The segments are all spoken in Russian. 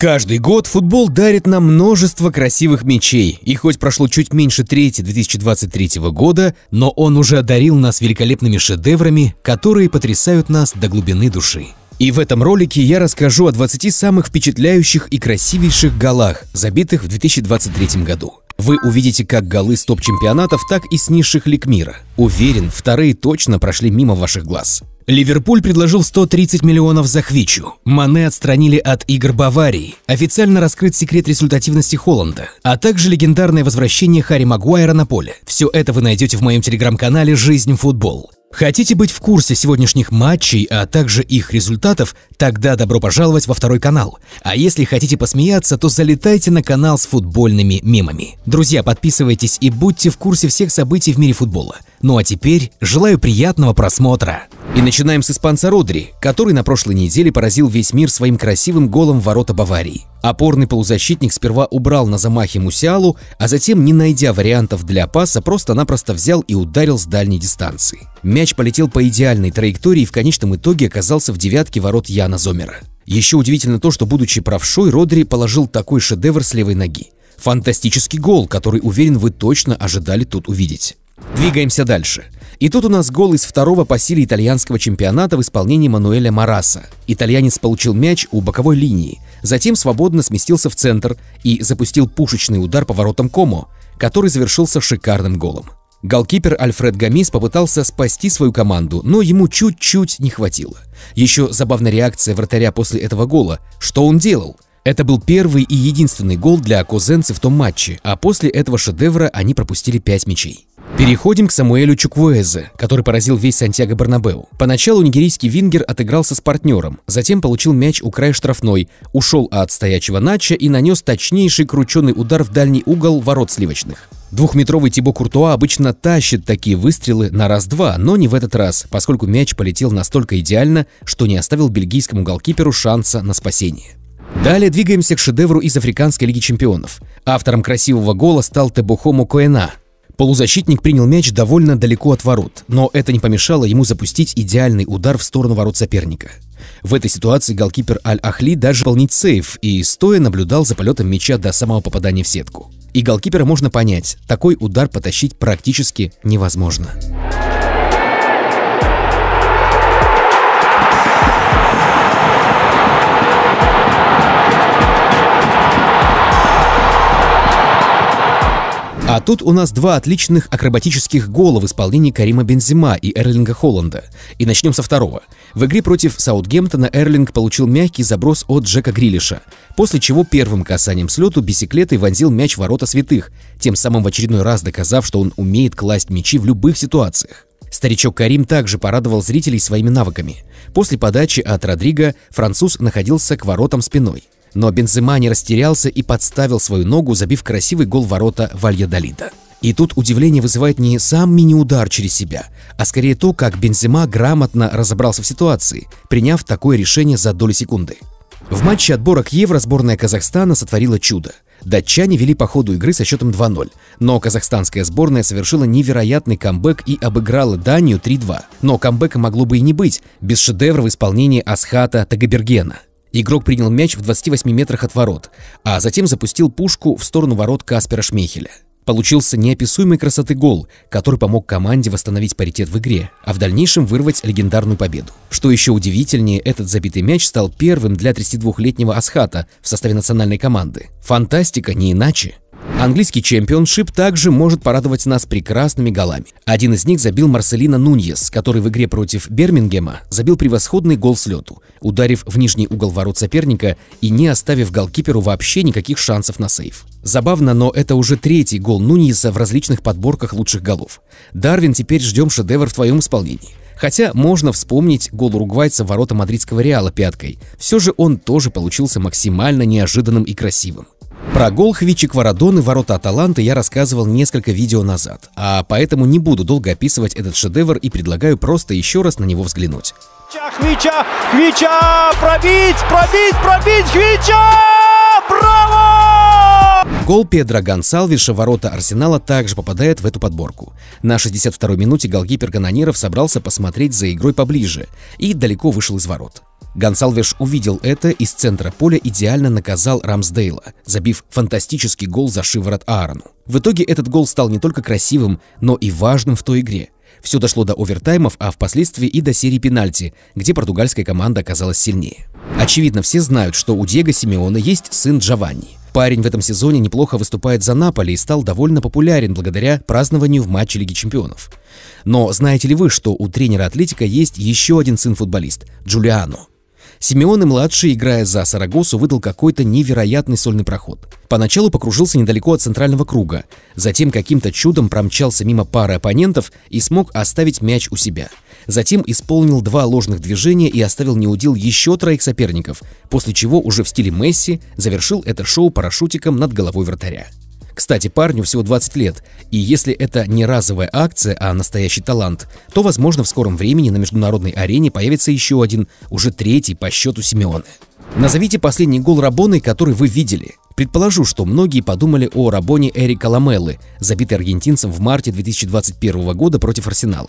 Каждый год футбол дарит нам множество красивых мячей, и хоть прошло чуть меньше трети 2023 года, но он уже одарил нас великолепными шедеврами, которые потрясают нас до глубины души. И в этом ролике я расскажу о 20 самых впечатляющих и красивейших голах, забитых в 2023 году. Вы увидите как голы с топ-чемпионатов, так и с низших лиг мира. Уверен, вторые точно прошли мимо ваших глаз. Ливерпуль предложил 130 миллионов за Хвичу. Мане отстранили от игр Баварии. Официально раскрыт секрет результативности Холланда, а также легендарное возвращение Харри Магуайра на поле. Все это вы найдете в моем телеграм-канале «Жизнь футбол». Хотите быть в курсе сегодняшних матчей, а также их результатов, тогда добро пожаловать во второй канал. А если хотите посмеяться, то залетайте на канал с футбольными мемами. Друзья, подписывайтесь и будьте в курсе всех событий в мире футбола. Ну а теперь желаю приятного просмотра. И начинаем с испанца Родри, который на прошлой неделе поразил весь мир своим красивым голом в ворота Баварии. Опорный полузащитник сперва убрал на замахе Мусиалу, а затем, не найдя вариантов для паса, просто-напросто взял и ударил с дальней дистанции. Мяч полетел по идеальной траектории и в конечном итоге оказался в девятке ворот Яна Зомера. Еще удивительно то, что, будучи правшой, Родри положил такой шедевр с левой ноги. Фантастический гол, который, уверен, вы точно ожидали тут увидеть. Двигаемся дальше. И тут у нас гол из второго по силе итальянского чемпионата в исполнении Мануэля Мараса. Итальянец получил мяч у боковой линии, затем свободно сместился в центр и запустил пушечный удар по воротам Комо, который завершился шикарным голом. Голкипер Альфред Гамис попытался спасти свою команду, но ему чуть-чуть не хватило. Еще забавная реакция вратаря после этого гола. Что он делал? Это был первый и единственный гол для козенцы в том матче, а после этого шедевра они пропустили 5 мячей. Переходим к Самуэлю Чуквуэзе, который поразил весь Сантьяго Барнабеу. Поначалу нигерийский вингер отыгрался с партнером, затем получил мяч у края штрафной, ушел от стоячего Нача и нанес точнейший крученный удар в дальний угол ворот сливочных. Двухметровый Тибо Куртуа обычно тащит такие выстрелы на раз-два, но не в этот раз, поскольку мяч полетел настолько идеально, что не оставил бельгийскому голкиперу шанса на спасение. Далее двигаемся к шедевру из Африканской лиги чемпионов. Автором красивого гола стал Тебухому Коэна. Полузащитник принял мяч довольно далеко от ворот, но это не помешало ему запустить идеальный удар в сторону ворот соперника. В этой ситуации голкипер Аль-Ахли даже полнить сейф и стоя наблюдал за полетом мяча до самого попадания в сетку. И голкипера можно понять, такой удар потащить практически невозможно. А тут у нас два отличных акробатических гола в исполнении Карима Бензима и Эрлинга Холланда. И начнем со второго. В игре против Саутгемптона Эрлинг получил мягкий заброс от Джека Грилиша, после чего первым касанием слету бисеклетой вонзил мяч в ворота святых, тем самым в очередной раз доказав, что он умеет класть мячи в любых ситуациях. Старичок Карим также порадовал зрителей своими навыками. После подачи от Родриго француз находился к воротам спиной. Но Бензема не растерялся и подставил свою ногу, забив красивый гол ворота Вальядолида. И тут удивление вызывает не сам мини-удар через себя, а скорее то, как Бензема грамотно разобрался в ситуации, приняв такое решение за доли секунды. В матче отборок к Евро сборная Казахстана сотворила чудо. Датчане вели по ходу игры со счетом 2-0, но казахстанская сборная совершила невероятный камбэк и обыграла Данию 3-2. Но камбэка могло бы и не быть без шедевра в исполнении Асхата Тагабергена – Игрок принял мяч в 28 метрах от ворот, а затем запустил пушку в сторону ворот Каспера Шмейхеля. Получился неописуемой красоты гол, который помог команде восстановить паритет в игре, а в дальнейшем вырвать легендарную победу. Что еще удивительнее, этот забитый мяч стал первым для 32-летнего Асхата в составе национальной команды. Фантастика не иначе. Английский чемпионшип также может порадовать нас прекрасными голами. Один из них забил Марселина Нуньес, который в игре против Бермингема забил превосходный гол с лету, ударив в нижний угол ворот соперника и не оставив голкиперу вообще никаких шансов на сейв. Забавно, но это уже третий гол Нуньеса в различных подборках лучших голов. Дарвин, теперь ждем шедевр в твоем исполнении. Хотя можно вспомнить гол уругвайца ворота мадридского Реала пяткой. Все же он тоже получился максимально неожиданным и красивым. Про гол Хвичи Кварадон ворота Аталанты я рассказывал несколько видео назад, а поэтому не буду долго описывать этот шедевр и предлагаю просто еще раз на него взглянуть. Хвича, Хвича, пробить, пробить, пробить, Хвича! Браво! Гол Педро Гонсалвиша ворота Арсенала также попадает в эту подборку. На 62-й минуте голкипер Канониров собрался посмотреть за игрой поближе и далеко вышел из ворот. Гонсалвеш увидел это и с центра поля идеально наказал Рамсдейла, забив фантастический гол за шиворот Аарону. В итоге этот гол стал не только красивым, но и важным в той игре. Все дошло до овертаймов, а впоследствии и до серии пенальти, где португальская команда оказалась сильнее. Очевидно, все знают, что у Диего Симеона есть сын Джованни. Парень в этом сезоне неплохо выступает за Наполи и стал довольно популярен благодаря празднованию в матче Лиги Чемпионов. Но знаете ли вы, что у тренера Атлетика есть еще один сын-футболист – Джулиано? Симеоне-младший, играя за Сарагосу, выдал какой-то невероятный сольный проход. Поначалу покружился недалеко от центрального круга, затем каким-то чудом промчался мимо пары оппонентов и смог оставить мяч у себя. Затем исполнил два ложных движения и оставил неудил еще троих соперников, после чего уже в стиле Месси завершил это шоу парашютиком над головой вратаря. Кстати, парню всего 20 лет, и если это не разовая акция, а настоящий талант, то, возможно, в скором времени на международной арене появится еще один, уже третий по счету Симеоне. Назовите последний гол Рабоны, который вы видели. Предположу, что многие подумали о Рабоне Эрика Ламеллы, забитой аргентинцем в марте 2021 года против Арсенала.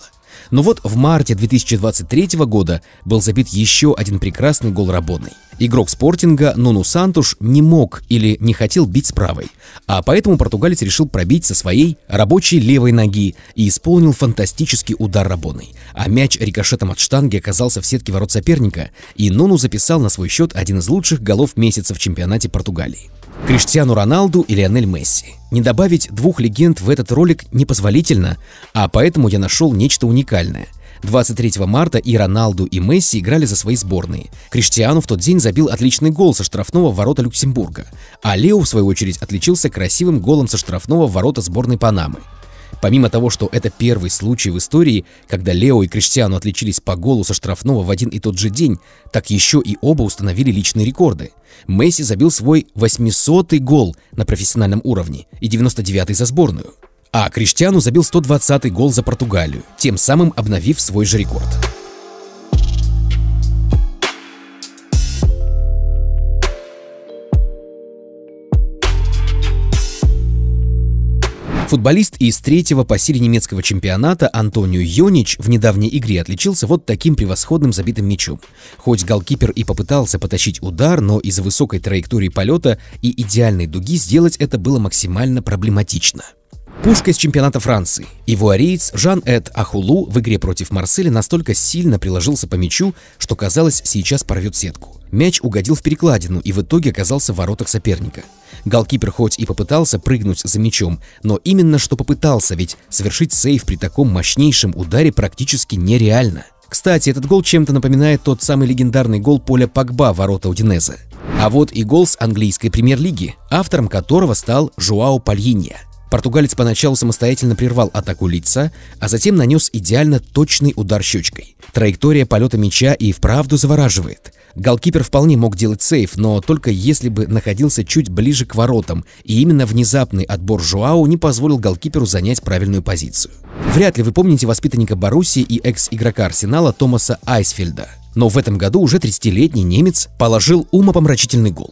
Но вот в марте 2023 года был забит еще один прекрасный гол Рабоной. Игрок спортинга Нуну Сантуш не мог или не хотел бить с правой, а поэтому португалец решил пробить со своей рабочей левой ноги и исполнил фантастический удар Рабоной, а мяч рикошетом от штанги оказался в сетке ворот соперника, и Нуну записал на свой счет один из лучших голов месяца в чемпионате Португалии. Криштиану Роналду и Лионель Месси. Не добавить двух легенд в этот ролик непозволительно, а поэтому я нашел нечто уникальное. 23 марта и Роналду, и Месси играли за свои сборные. Криштиану в тот день забил отличный гол со штрафного ворота Люксембурга, а Лео, в свою очередь, отличился красивым голом со штрафного ворота сборной Панамы. Помимо того, что это первый случай в истории, когда Лео и Криштиану отличились по голу со штрафного в один и тот же день, так еще и оба установили личные рекорды. Месси забил свой 800-й гол на профессиональном уровне и 99-й за сборную. А Криштиану забил 120-й гол за Португалию, тем самым обновив свой же рекорд. Футболист из третьего по силе немецкого чемпионата Антонио Йонич в недавней игре отличился вот таким превосходным забитым мячом. Хоть голкипер и попытался потащить удар, но из-за высокой траектории полета и идеальной дуги сделать это было максимально проблематично. Пушка из чемпионата Франции. Ивуариец Жан-Эд Ахулу в игре против Марселя настолько сильно приложился по мячу, что казалось, сейчас порвет сетку. Мяч угодил в перекладину и в итоге оказался в воротах соперника. Голкипер хоть и попытался прыгнуть за мячом, но именно что попытался, ведь совершить сейв при таком мощнейшем ударе практически нереально. Кстати, этот гол чем-то напоминает тот самый легендарный гол поля Пакба ворота Удинеза. А вот и гол с английской премьер-лиги, автором которого стал Жуао Пальинья. Португалец поначалу самостоятельно прервал атаку лица, а затем нанес идеально точный удар щечкой. Траектория полета мяча и вправду завораживает. Голкипер вполне мог делать сейф, но только если бы находился чуть ближе к воротам, и именно внезапный отбор Жуау не позволил голкиперу занять правильную позицию. Вряд ли вы помните воспитанника Боруссии и экс-игрока Арсенала Томаса Айсфельда но в этом году уже 30-летний немец положил умопомрачительный гол.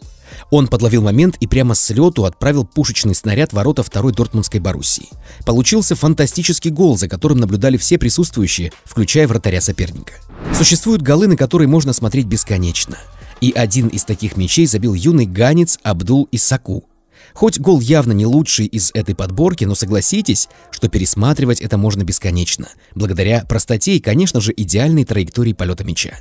Он подловил момент и прямо с лету отправил пушечный снаряд в ворота второй дортмундской Боруссии. Получился фантастический гол, за которым наблюдали все присутствующие, включая вратаря соперника. Существуют голы, на которые можно смотреть бесконечно. И один из таких мячей забил юный ганец Абдул Исаку. Хоть гол явно не лучший из этой подборки, но согласитесь, что пересматривать это можно бесконечно, благодаря простоте и, конечно же, идеальной траектории полета мяча.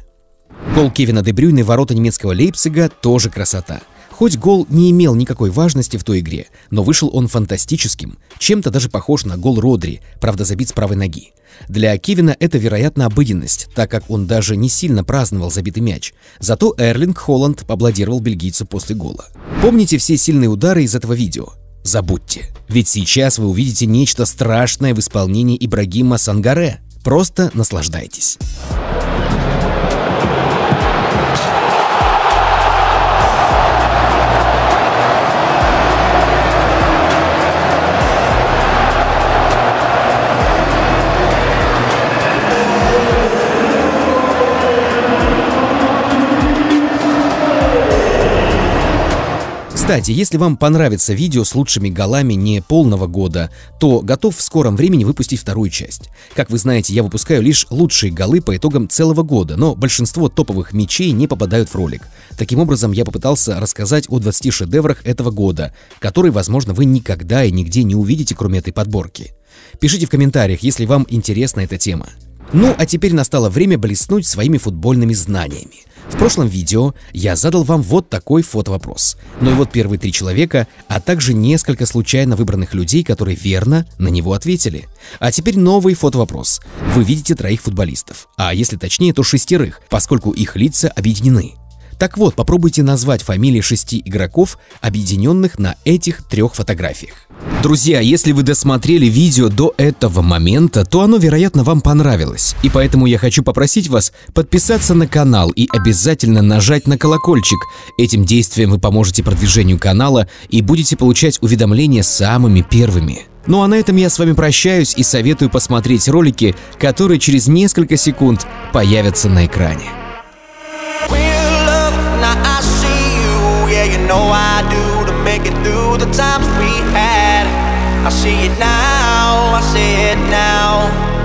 Гол Кевина Дебрюйна и ворота немецкого Лейпцига тоже красота – Хоть гол не имел никакой важности в той игре, но вышел он фантастическим, чем-то даже похож на гол Родри, правда забит с правой ноги. Для Кевина это, вероятно, обыденность, так как он даже не сильно праздновал забитый мяч. Зато Эрлинг Холланд поаплодировал бельгийцу после гола. Помните все сильные удары из этого видео? Забудьте. Ведь сейчас вы увидите нечто страшное в исполнении Ибрагима Сангаре. Просто наслаждайтесь. Кстати, если вам понравится видео с лучшими голами не полного года, то готов в скором времени выпустить вторую часть. Как вы знаете, я выпускаю лишь лучшие голы по итогам целого года, но большинство топовых мячей не попадают в ролик. Таким образом, я попытался рассказать о 20 шедеврах этого года, которые, возможно, вы никогда и нигде не увидите, кроме этой подборки. Пишите в комментариях, если вам интересна эта тема. Ну, а теперь настало время блеснуть своими футбольными знаниями. В прошлом видео я задал вам вот такой фотовопрос. Ну и вот первые три человека, а также несколько случайно выбранных людей, которые верно на него ответили. А теперь новый фотовопрос. Вы видите троих футболистов, а если точнее, то шестерых, поскольку их лица объединены. Так вот, попробуйте назвать фамилии шести игроков, объединенных на этих трех фотографиях. Друзья, если вы досмотрели видео до этого момента, то оно, вероятно, вам понравилось. И поэтому я хочу попросить вас подписаться на канал и обязательно нажать на колокольчик. Этим действием вы поможете продвижению канала и будете получать уведомления самыми первыми. Ну а на этом я с вами прощаюсь и советую посмотреть ролики, которые через несколько секунд появятся на экране. know I do to make it through the times we had. I see it now, I see it now.